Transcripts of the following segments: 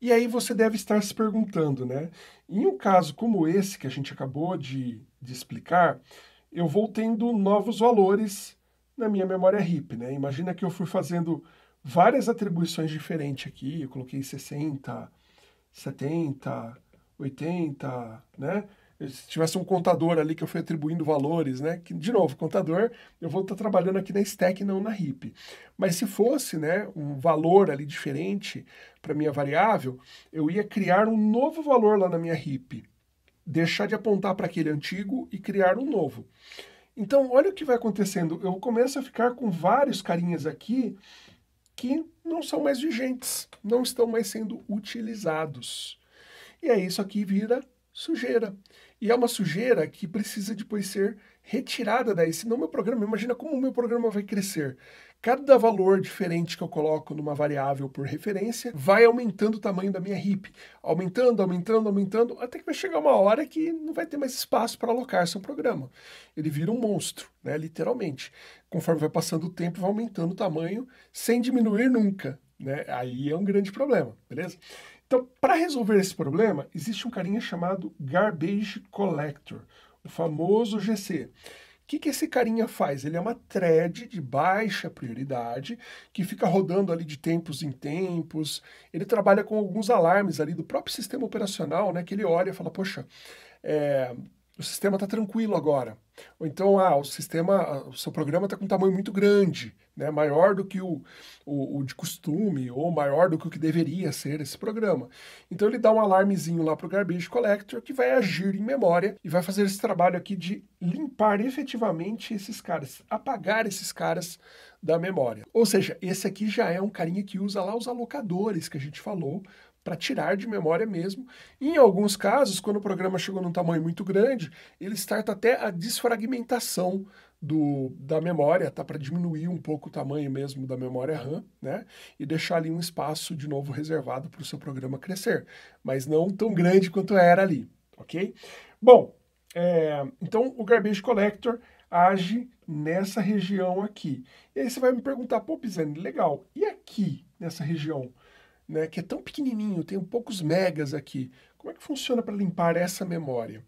E aí você deve estar se perguntando, né? Em um caso como esse que a gente acabou de, de explicar, eu vou tendo novos valores na minha memória RIP, né? Imagina que eu fui fazendo várias atribuições diferentes aqui, eu coloquei 60, 70, 80, né? se tivesse um contador ali que eu fui atribuindo valores, né? Que, de novo, contador, eu vou estar tá trabalhando aqui na stack, não na heap. Mas se fosse, né, um valor ali diferente para minha variável, eu ia criar um novo valor lá na minha heap, deixar de apontar para aquele antigo e criar um novo. Então, olha o que vai acontecendo. Eu começo a ficar com vários carinhas aqui que não são mais vigentes, não estão mais sendo utilizados. E aí isso aqui vira sujeira. E é uma sujeira que precisa depois ser retirada daí, senão meu programa, imagina como o meu programa vai crescer. Cada valor diferente que eu coloco numa variável por referência vai aumentando o tamanho da minha heap, aumentando, aumentando, aumentando, até que vai chegar uma hora que não vai ter mais espaço para alocar seu programa. Ele vira um monstro, né, literalmente. Conforme vai passando o tempo, vai aumentando o tamanho sem diminuir nunca. Né? Aí é um grande problema, beleza? Então, para resolver esse problema, existe um carinha chamado Garbage Collector, o famoso GC. O que, que esse carinha faz? Ele é uma thread de baixa prioridade que fica rodando ali de tempos em tempos. Ele trabalha com alguns alarmes ali do próprio sistema operacional, né? Que ele olha e fala, poxa, é, o sistema está tranquilo agora. Ou então, ah, o sistema, ah, o seu programa está com um tamanho muito grande, né? maior do que o, o, o, de costume, ou maior do que o que deveria ser esse programa. Então ele dá um alarmezinho lá para o Garbage Collector que vai agir em memória e vai fazer esse trabalho aqui de limpar efetivamente esses caras, apagar esses caras da memória. Ou seja, esse aqui já é um carinha que usa lá os alocadores que a gente falou para tirar de memória mesmo. E em alguns casos, quando o programa chegou num tamanho muito grande, ele starta até a desfragmentação do, da memória, tá? Para diminuir um pouco o tamanho mesmo da memória RAM, né? E deixar ali um espaço de novo reservado para o seu programa crescer, mas não tão grande quanto era ali, ok? Bom, é, então o Garbage Collector age nessa região aqui. E aí você vai me perguntar, pô, Pisani, legal, e aqui nessa região? né, que é tão pequenininho, tem poucos megas aqui. Como é que funciona para limpar essa memória?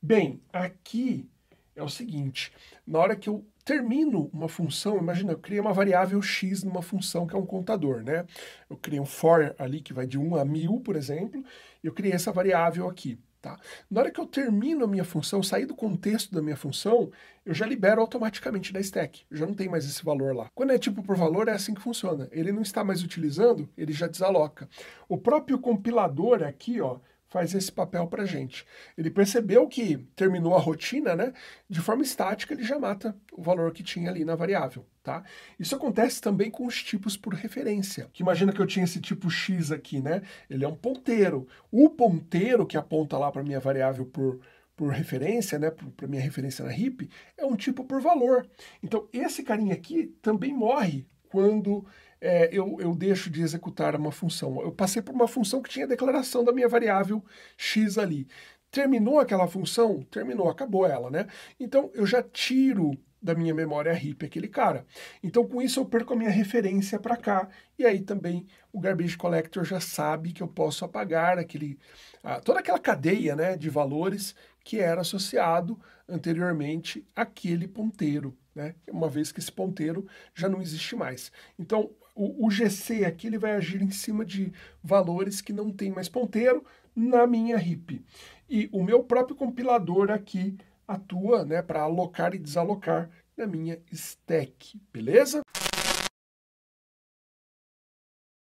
Bem, aqui é o seguinte, na hora que eu termino uma função, imagina, eu criei uma variável x numa função que é um contador, né? Eu criei um for ali que vai de 1 a 1000, por exemplo, e eu criei essa variável aqui. Tá? Na hora que eu termino a minha função, sair do contexto da minha função, eu já libero automaticamente da stack. Já não tem mais esse valor lá. Quando é tipo por valor, é assim que funciona. Ele não está mais utilizando, ele já desaloca. O próprio compilador aqui, ó, faz esse papel para gente. Ele percebeu que terminou a rotina, né? De forma estática, ele já mata o valor que tinha ali na variável, tá? Isso acontece também com os tipos por referência. Que imagina que eu tinha esse tipo x aqui, né? Ele é um ponteiro. O ponteiro que aponta lá para minha variável por por referência, né, para minha referência na heap é um tipo por valor. Então, esse carinha aqui também morre quando é, eu, eu deixo de executar uma função. Eu passei por uma função que tinha declaração da minha variável x ali. Terminou aquela função? Terminou, acabou ela, né? Então eu já tiro da minha memória RIP aquele cara. Então com isso eu perco a minha referência para cá e aí também o garbage collector já sabe que eu posso apagar aquele ah, toda aquela cadeia, né, de valores que era associado anteriormente àquele ponteiro né? uma vez que esse ponteiro já não existe mais. Então, o, o, GC aqui ele vai agir em cima de valores que não tem mais ponteiro na minha heap. E o meu próprio compilador aqui atua né, para alocar e desalocar na minha stack, beleza?